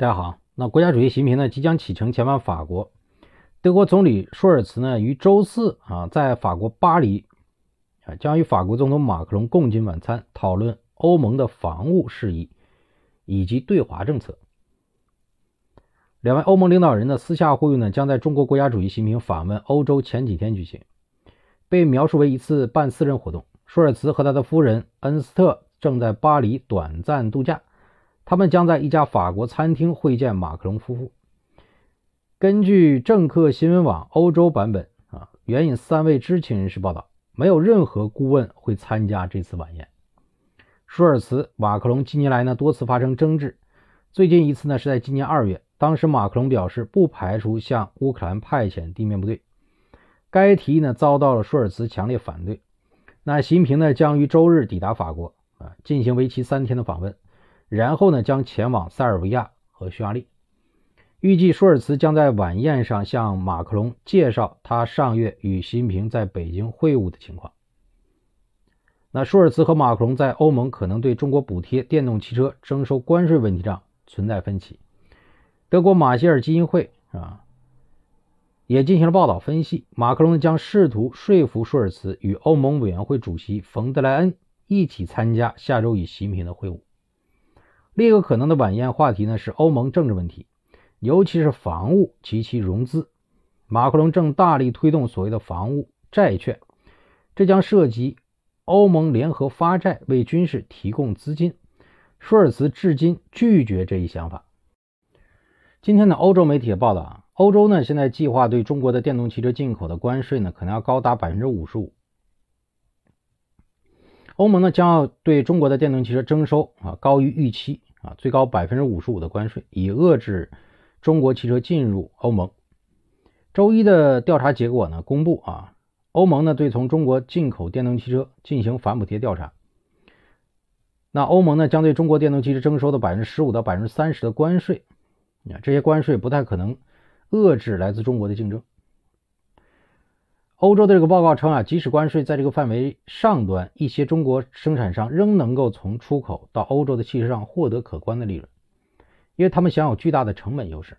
大家好，那国家主席习近平呢即将启程前往法国，德国总理舒尔茨呢于周四啊在法国巴黎啊将与法国总统马克龙共进晚餐，讨论欧盟的防务事宜以及对华政策。两位欧盟领导人的私下会晤呢将在中国国家主席习近平访问欧洲前几天举行，被描述为一次半私人活动。舒尔茨和他的夫人恩斯特正在巴黎短暂度假。他们将在一家法国餐厅会见马克龙夫妇。根据政客新闻网欧洲版本啊，援引三位知情人士报道，没有任何顾问会参加这次晚宴。舒尔茨、马克龙近年来呢多次发生争执，最近一次呢是在今年二月，当时马克龙表示不排除向乌克兰派遣地面部队，该提议呢遭到了舒尔茨强烈反对。那习近平呢将于周日抵达法国啊，进行为期三天的访问。然后呢，将前往塞尔维亚和匈牙利。预计舒尔茨将在晚宴上向马克龙介绍他上月与习近平在北京会晤的情况。那舒尔茨和马克龙在欧盟可能对中国补贴电动汽车征收关税问题上存在分歧。德国马歇尔基金会啊也进行了报道分析，马克龙将试图说服舒尔茨与欧盟委员会主席冯德莱恩一起参加下周与习近平的会晤。另一个可能的晚宴话题呢是欧盟政治问题，尤其是防务及其融资。马克龙正大力推动所谓的防务债券，这将涉及欧盟联合发债为军事提供资金。舒尔茨至今拒绝这一想法。今天的欧洲媒体也报道，啊，欧洲呢现在计划对中国的电动汽车进口的关税呢可能要高达百分之五十五。欧盟呢将要对中国的电动汽车征收啊高于预期啊最高百分之五十五的关税，以遏制中国汽车进入欧盟。周一的调查结果呢公布啊，欧盟呢对从中国进口电动汽车进行反补贴调查。那欧盟呢将对中国电动汽车征收的百分之十五到百分之三十的关税，啊这些关税不太可能遏制来自中国的竞争。欧洲的这个报告称啊，即使关税在这个范围上端，一些中国生产商仍能够从出口到欧洲的汽车上获得可观的利润，因为他们享有巨大的成本优势。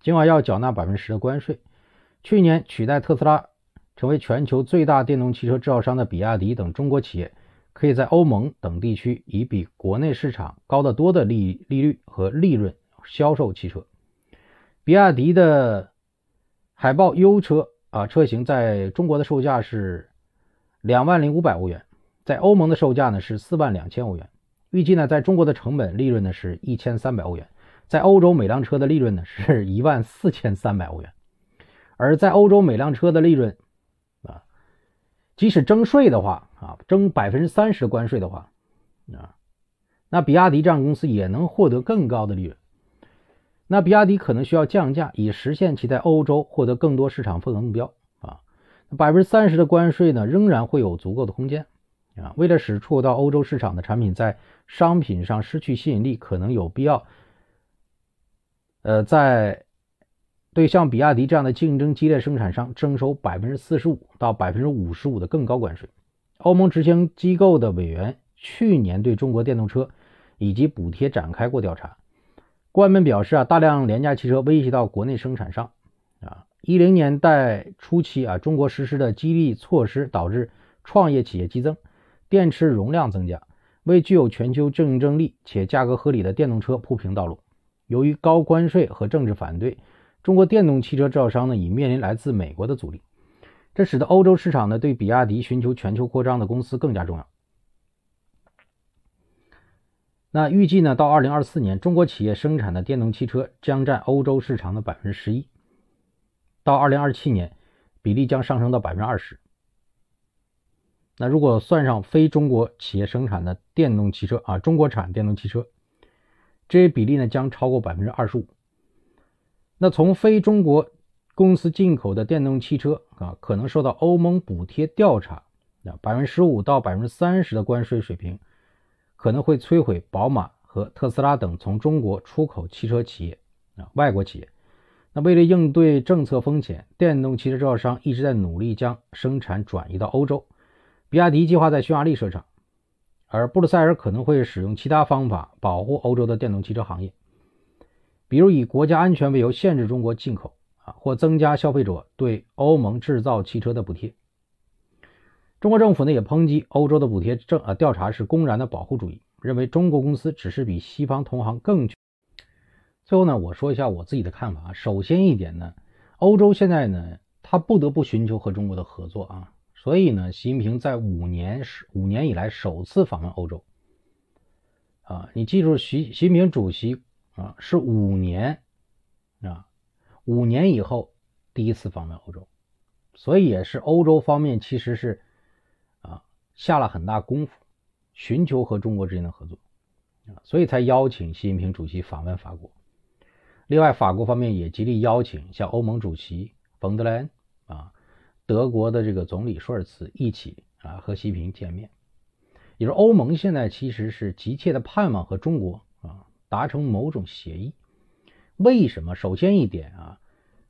尽管要缴纳百分之十的关税，去年取代特斯拉成为全球最大电动汽车制造商的比亚迪等中国企业，可以在欧盟等地区以比国内市场高得多的利利率和利润销售汽车。比亚迪的海豹优车。啊，车型在中国的售价是两万零五百欧元，在欧盟的售价呢是四万两千欧元。预计呢，在中国的成本利润呢是一千三百欧元，在欧洲每辆车的利润呢是一万四千三百欧元。而在欧洲每辆车的利润，啊，即使征税的话，啊，征百分之三十关税的话，啊，那比亚迪这样公司也能获得更高的利润。那比亚迪可能需要降价以实现其在欧洲获得更多市场份额目标啊。百分之三十的关税呢，仍然会有足够的空间啊。为了使出到欧洲市场的产品在商品上失去吸引力，可能有必要，呃，在对像比亚迪这样的竞争激烈生产商征收百分之四十五到百分之五十五的更高关税。欧盟执行机构的委员去年对中国电动车以及补贴展开过调查。官员们表示啊，大量廉价汽车威胁到国内生产商。啊，一零年代初期啊，中国实施的激励措施导致创业企业激增，电池容量增加，为具有全球竞争力且价格合理的电动车铺平道路。由于高关税和政治反对，中国电动汽车制造商呢已面临来自美国的阻力。这使得欧洲市场呢对比亚迪寻求全球扩张的公司更加重要。那预计呢，到二零二四年，中国企业生产的电动汽车将占欧洲市场的百分之十一；到二零二七年，比例将上升到百分之二十。那如果算上非中国企业生产的电动汽车啊，中国产电动汽车，这些比例呢将超过百分之二十五。那从非中国公司进口的电动汽车啊，可能受到欧盟补贴调查，那百分之十五到百分之三十的关税水平。可能会摧毁宝马和特斯拉等从中国出口汽车企业啊，外国企业。那为了应对政策风险，电动汽车制造商一直在努力将生产转移到欧洲。比亚迪计划在匈牙利设厂，而布鲁塞尔可能会使用其他方法保护欧洲的电动汽车行业，比如以国家安全为由限制中国进口啊，或增加消费者对欧盟制造汽车的补贴。中国政府呢也抨击欧洲的补贴政啊调查是公然的保护主义，认为中国公司只是比西方同行更。最后呢，我说一下我自己的看法。啊。首先一点呢，欧洲现在呢，他不得不寻求和中国的合作啊，所以呢，习近平在五年是五年以来首次访问欧洲啊，你记住习习近平主席啊是五年啊五年以后第一次访问欧洲，所以也是欧洲方面其实是。下了很大功夫，寻求和中国之间的合作，啊，所以才邀请习近平主席访问法国。另外，法国方面也极力邀请像欧盟主席冯德莱恩啊、德国的这个总理舒尔茨一起啊和习近平见面。也是欧盟现在其实是急切的盼望和中国啊达成某种协议。为什么？首先一点啊，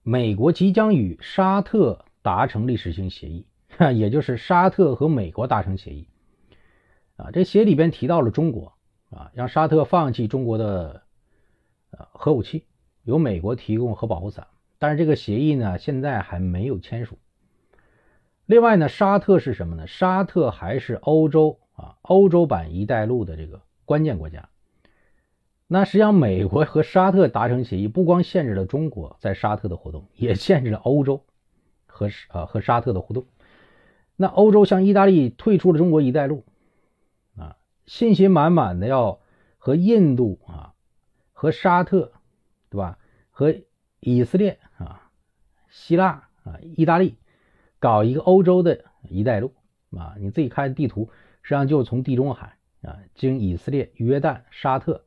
美国即将与沙特达成历史性协议。也就是沙特和美国达成协议，啊，这协议里边提到了中国，啊，让沙特放弃中国的，呃，核武器，由美国提供核保护伞。但是这个协议呢，现在还没有签署。另外呢，沙特是什么呢？沙特还是欧洲啊，欧洲版“一带一路”的这个关键国家。那实际上，美国和沙特达成协议，不光限制了中国在沙特的活动，也限制了欧洲和啊和沙特的互动。那欧洲向意大利退出了中国一带一路，啊，信心满满的要和印度啊、和沙特，对吧？和以色列啊、希腊啊、意大利搞一个欧洲的一带路啊。你自己看地图，实际上就从地中海啊，经以色列、约旦、沙特，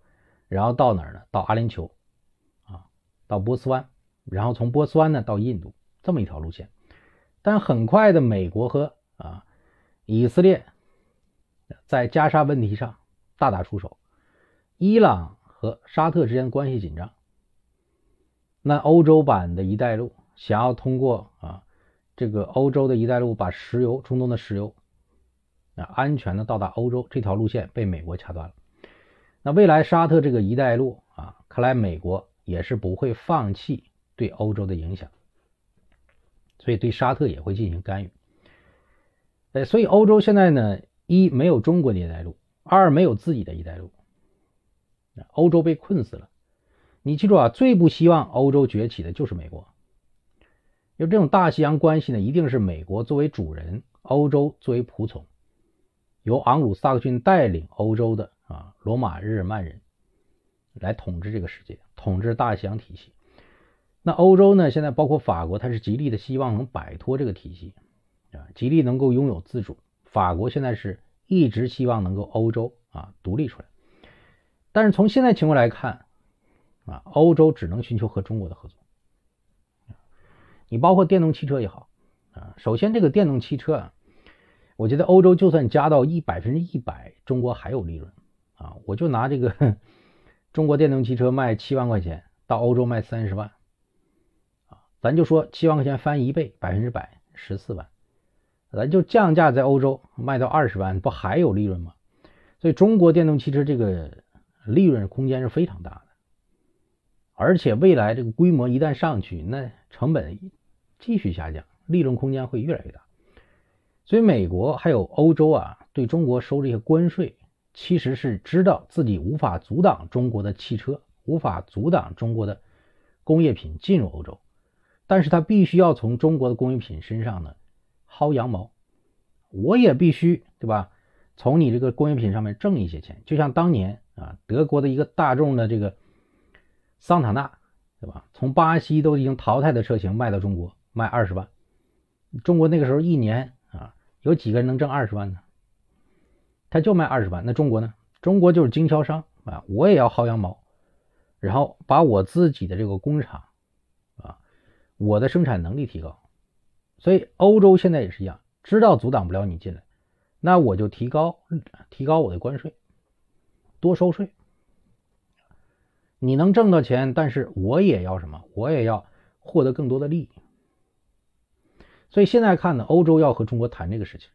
然后到哪儿呢？到阿联酋啊，到波斯湾，然后从波斯湾呢到印度，这么一条路线。但很快的，美国和啊，以色列在加沙问题上大打出手，伊朗和沙特之间关系紧张。那欧洲版的一带路想要通过啊，这个欧洲的一带路把石油中东的石油啊安全的到达欧洲，这条路线被美国掐断了。那未来沙特这个一带一路啊，看来美国也是不会放弃对欧洲的影响，所以对沙特也会进行干预。所以欧洲现在呢，一没有中国的一带路，二没有自己的一带路，欧洲被困死了。你记住啊，最不希望欧洲崛起的就是美国。因为这种大西洋关系呢，一定是美国作为主人，欧洲作为仆从，由昂鲁萨克逊带领欧洲的啊罗马日耳曼人来统治这个世界，统治大西洋体系。那欧洲呢，现在包括法国，它是极力的希望能摆脱这个体系。啊，吉利能够拥有自主。法国现在是一直希望能够欧洲啊独立出来，但是从现在情况来看，啊，欧洲只能寻求和中国的合作。你包括电动汽车也好，啊，首先这个电动汽车啊，我觉得欧洲就算加到一百分之一百，中国还有利润。啊，我就拿这个 中国电动汽车卖七万块钱，到欧洲卖三十万，啊，咱就说七万块钱翻一倍，百分之百十四万。咱就降价，在欧洲卖到二十万，不还有利润吗？所以中国电动汽车这个利润空间是非常大的，而且未来这个规模一旦上去，那成本继续下降，利润空间会越来越大。所以美国还有欧洲啊，对中国收这些关税，其实是知道自己无法阻挡中国的汽车，无法阻挡中国的工业品进入欧洲，但是他必须要从中国的工业品身上呢。薅羊毛，我也必须对吧？从你这个工业品上面挣一些钱，就像当年啊，德国的一个大众的这个桑塔纳，对吧？从巴西都已经淘汰的车型卖到中国，卖二十万。中国那个时候一年啊，有几个人能挣二十万呢？他就卖二十万。那中国呢？中国就是经销商啊，我也要薅羊毛，然后把我自己的这个工厂啊，我的生产能力提高。所以欧洲现在也是一样，知道阻挡不了你进来，那我就提高提高我的关税，多收税。你能挣到钱，但是我也要什么？我也要获得更多的利益。所以现在看呢，欧洲要和中国谈这个事情，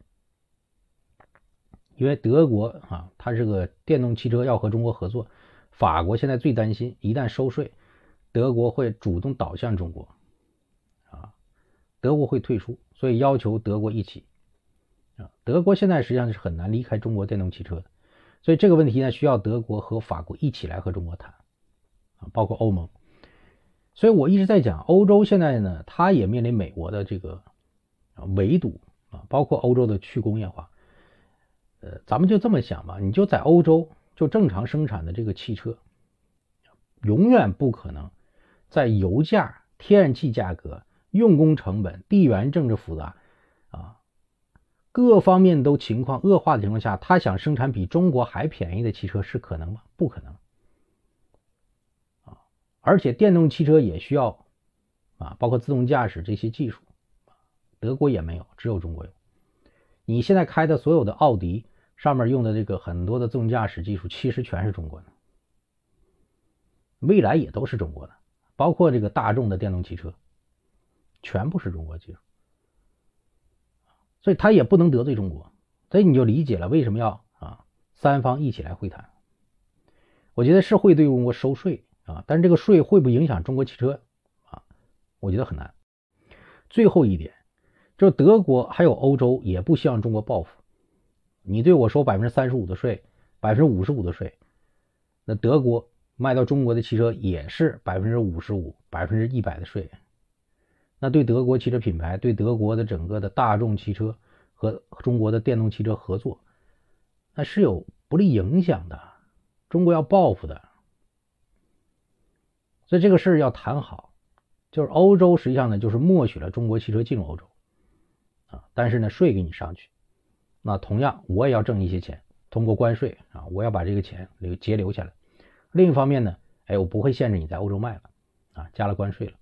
因为德国啊，它是个电动汽车要和中国合作。法国现在最担心，一旦收税，德国会主动倒向中国。德国会退出，所以要求德国一起，啊，德国现在实际上是很难离开中国电动汽车的，所以这个问题呢，需要德国和法国一起来和中国谈，啊，包括欧盟。所以我一直在讲，欧洲现在呢，它也面临美国的这个啊围堵啊，包括欧洲的去工业化。呃，咱们就这么想吧，你就在欧洲就正常生产的这个汽车，永远不可能在油价、天然气价格。用工成本、地缘政治复杂，啊，各方面都情况恶化的情况下，他想生产比中国还便宜的汽车是可能吗？不可能。啊，而且电动汽车也需要，啊，包括自动驾驶这些技术，德国也没有，只有中国有。你现在开的所有的奥迪上面用的这个很多的自动驾驶技术，其实全是中国的，未来也都是中国的，包括这个大众的电动汽车。全部是中国技术，所以他也不能得罪中国，所以你就理解了为什么要啊三方一起来会谈。我觉得是会对中国收税啊，但是这个税会不会影响中国汽车啊？我觉得很难。最后一点，就德国还有欧洲也不希望中国报复。你对我说百分之三十五的税，百分之五十五的税，那德国卖到中国的汽车也是百分之五十五、百分之一百的税。那对德国汽车品牌，对德国的整个的大众汽车和中国的电动汽车合作，那是有不利影响的。中国要报复的，所以这个事儿要谈好。就是欧洲实际上呢，就是默许了中国汽车进入欧洲，啊，但是呢税给你上去。那同样我也要挣一些钱，通过关税啊，我要把这个钱留截留下来。另一方面呢，哎，我不会限制你在欧洲卖了，啊，加了关税了。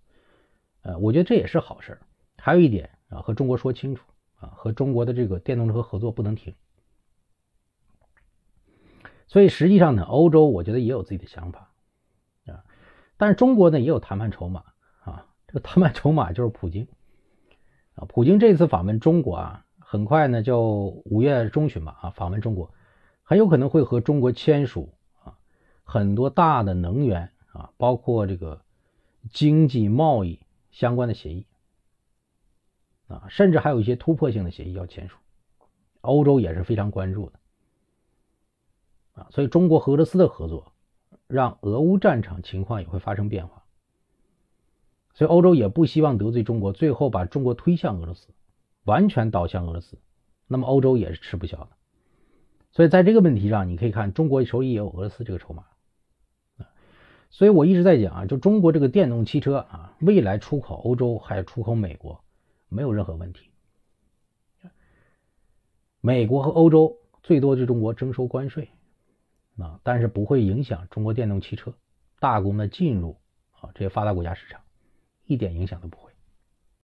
呃，我觉得这也是好事儿。还有一点啊，和中国说清楚啊，和中国的这个电动车合作不能停。所以实际上呢，欧洲我觉得也有自己的想法啊，但是中国呢也有谈判筹码啊。这个谈判筹码就是普京啊。普京这次访问中国啊，很快呢，就五月中旬吧啊，访问中国，很有可能会和中国签署啊很多大的能源啊，包括这个经济贸易。相关的协议啊，甚至还有一些突破性的协议要签署，欧洲也是非常关注的啊，所以中国和俄罗斯的合作，让俄乌战场情况也会发生变化。所以欧洲也不希望得罪中国，最后把中国推向俄罗斯，完全倒向俄罗斯，那么欧洲也是吃不消的。所以在这个问题上，你可以看中国手里也有俄罗斯这个筹码。所以我一直在讲啊，就中国这个电动汽车啊，未来出口欧洲还有出口美国没有任何问题。美国和欧洲最多对中国征收关税啊，但是不会影响中国电动汽车大规模进入啊这些发达国家市场，一点影响都不会。